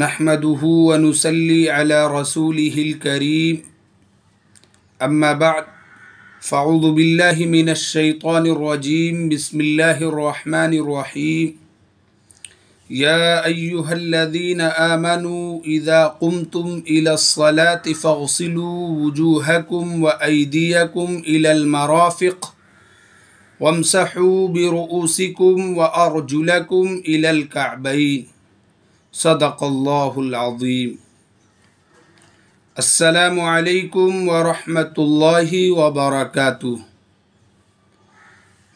نحمده ونسلي على رسوله الكريم أما بعد فأعوذ بالله من الشيطان الرجيم بسم الله الرحمن الرحيم يا أيها الذين آمنوا إذا قمتم إلى الصلاة فاغسلوا وجوهكم وأيديكم إلى المرافق وامسحوا برؤوسكم وأرجلكم إلى الكعبين सदक़ल्लाज़ीम असलकम वरहि वबरक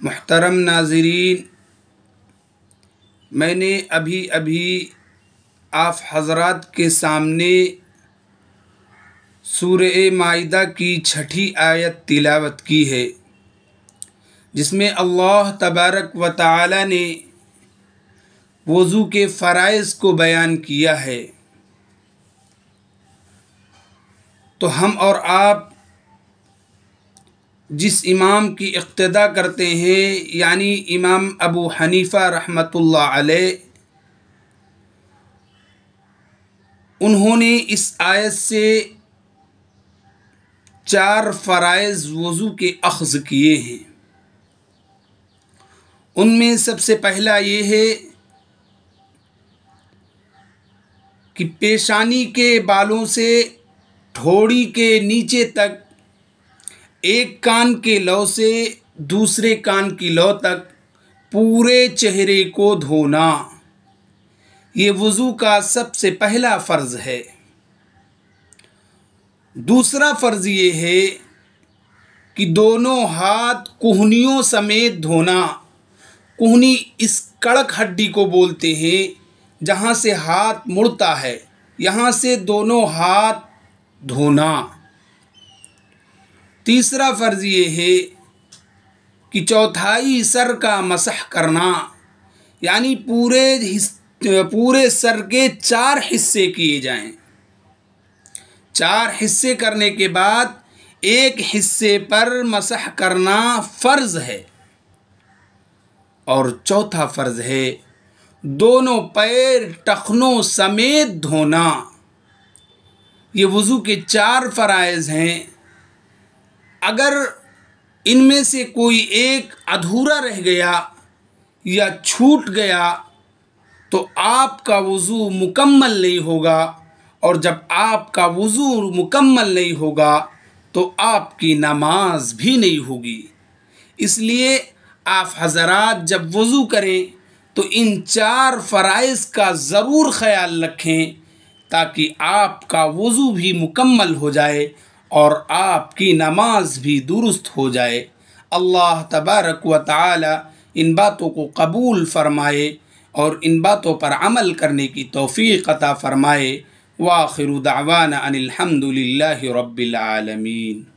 महतरम नाजरीन मैंने अभी अभी आप हजरात के सामने सूर मायदा की छठी आयत तिलावत की है जिसमें अल्लाह तबारक व ताली ने वज़ू के फ़राइज़ को बयान किया है तो हम और आप जिस इमाम की इक्तदा करते हैं यानी इमाम अबू हनीफ़ा रहमतुल्लाह अलैह उन्होंने इस आयत से चार फ़रज़ वज़ू के अख्ज़ किए हैं उनमें सबसे पहला ये है कि पेशानी के बालों से ठोड़ी के नीचे तक एक कान के लौ से दूसरे कान की लौ तक पूरे चेहरे को धोना ये वज़ू का सबसे पहला फ़र्ज़ है दूसरा फ़र्ज़ ये है कि दोनों हाथ कोहनियों समेत धोना कोहनी इस कड़क हड्डी को बोलते हैं जहाँ से हाथ मुड़ता है यहाँ से दोनों हाथ धोना तीसरा फ़र्ज़ ये है कि चौथाई सर का मसह करना यानी पूरे पूरे सर के चार हिस्से किए जाएं चार हिस्से करने के बाद एक हिस्से पर मसह करना फ़र्ज़ है और चौथा फ़र्ज़ है दोनों पैर टखनों समेत धोना ये वज़ू के चार फ़रज़ हैं अगर इनमें से कोई एक अधूरा रह गया या छूट गया तो आपका वज़ू मुकम्मल नहीं होगा और जब आपका वज़ू मुकम्मल नहीं होगा तो आपकी नमाज भी नहीं होगी इसलिए आप हज़रात जब वज़ू करें तो इन चार फ़रज़ का ज़रूर ख्याल रखें ताकि आपका वज़ू भी मुकम्मल हो जाए और आपकी नमाज भी दुरुस्त हो जाए अल्लाह तबारक व ताली इन बातों को कबूल फ़रमाए और इन बातों पर अमल करने की तोफ़ी अता फ़रमाए वाखिर दावाना अनिलहमदिल्ला रबालमीन